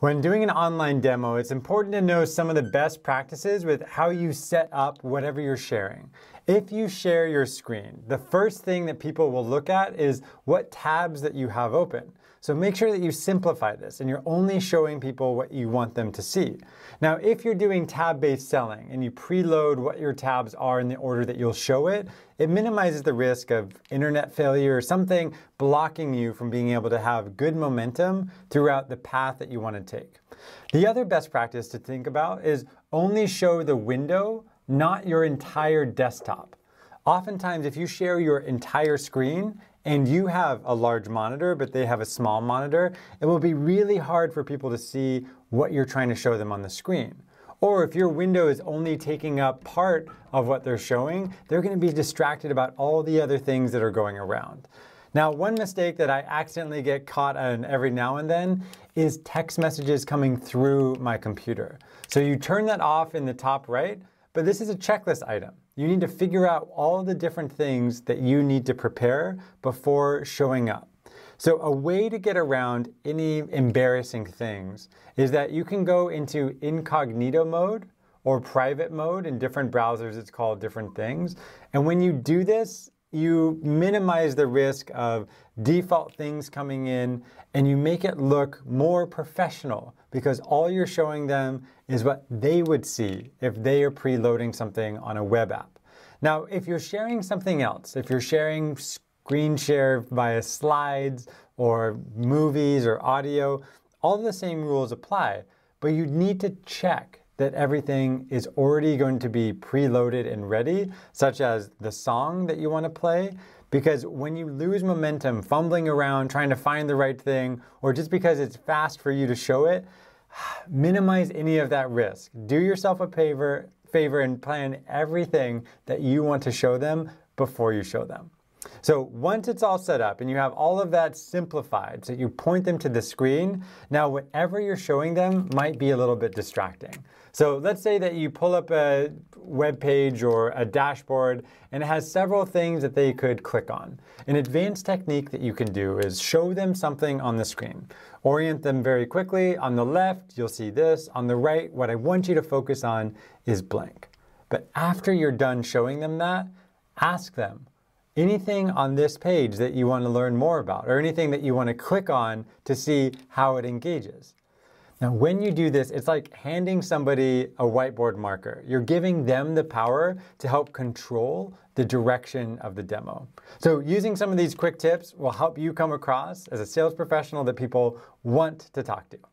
When doing an online demo, it's important to know some of the best practices with how you set up whatever you're sharing. If you share your screen, the first thing that people will look at is what tabs that you have open. So make sure that you simplify this and you're only showing people what you want them to see. Now, if you're doing tab-based selling and you preload what your tabs are in the order that you'll show it, it minimizes the risk of internet failure or something blocking you from being able to have good momentum throughout the path that you want to take. The other best practice to think about is only show the window, not your entire desktop. Oftentimes, if you share your entire screen, and you have a large monitor, but they have a small monitor, it will be really hard for people to see what you're trying to show them on the screen. Or if your window is only taking up part of what they're showing, they're going to be distracted about all the other things that are going around. Now, one mistake that I accidentally get caught on every now and then is text messages coming through my computer. So you turn that off in the top right, but this is a checklist item. You need to figure out all the different things that you need to prepare before showing up. So a way to get around any embarrassing things is that you can go into incognito mode or private mode in different browsers it's called different things. And when you do this, you minimize the risk of default things coming in and you make it look more professional because all you're showing them is what they would see if they are preloading something on a web app. Now, if you're sharing something else, if you're sharing screen share via slides or movies or audio, all the same rules apply, but you need to check that everything is already going to be preloaded and ready, such as the song that you want to play. Because when you lose momentum, fumbling around, trying to find the right thing, or just because it's fast for you to show it, minimize any of that risk. Do yourself a favor, favor and plan everything that you want to show them before you show them. So once it's all set up and you have all of that simplified, so you point them to the screen, now whatever you're showing them might be a little bit distracting. So let's say that you pull up a web page or a dashboard and it has several things that they could click on. An advanced technique that you can do is show them something on the screen. Orient them very quickly. On the left, you'll see this. On the right, what I want you to focus on is blank. But after you're done showing them that, ask them, anything on this page that you want to learn more about or anything that you want to click on to see how it engages. Now, when you do this, it's like handing somebody a whiteboard marker. You're giving them the power to help control the direction of the demo. So using some of these quick tips will help you come across as a sales professional that people want to talk to.